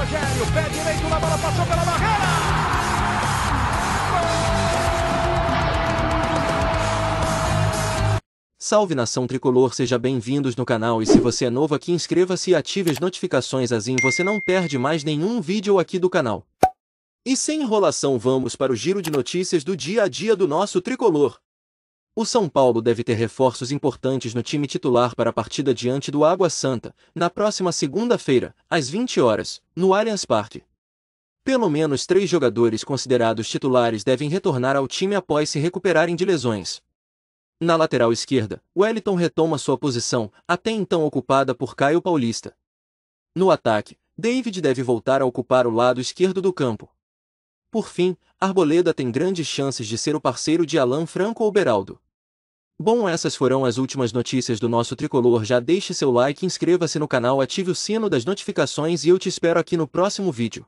Rogério, pé direito na bola, passou pela barreira. Salve nação tricolor, seja bem-vindos no canal e se você é novo aqui inscreva-se e ative as notificações assim você não perde mais nenhum vídeo aqui do canal. E sem enrolação vamos para o giro de notícias do dia a dia do nosso tricolor. O São Paulo deve ter reforços importantes no time titular para a partida diante do Água Santa, na próxima segunda-feira, às 20 horas, no Allianz Parque. Pelo menos três jogadores considerados titulares devem retornar ao time após se recuperarem de lesões. Na lateral esquerda, Wellington retoma sua posição, até então ocupada por Caio Paulista. No ataque, David deve voltar a ocupar o lado esquerdo do campo. Por fim, Arboleda tem grandes chances de ser o parceiro de Alan Franco ou Beraldo. Bom, essas foram as últimas notícias do nosso tricolor. Já deixe seu like, inscreva-se no canal, ative o sino das notificações e eu te espero aqui no próximo vídeo.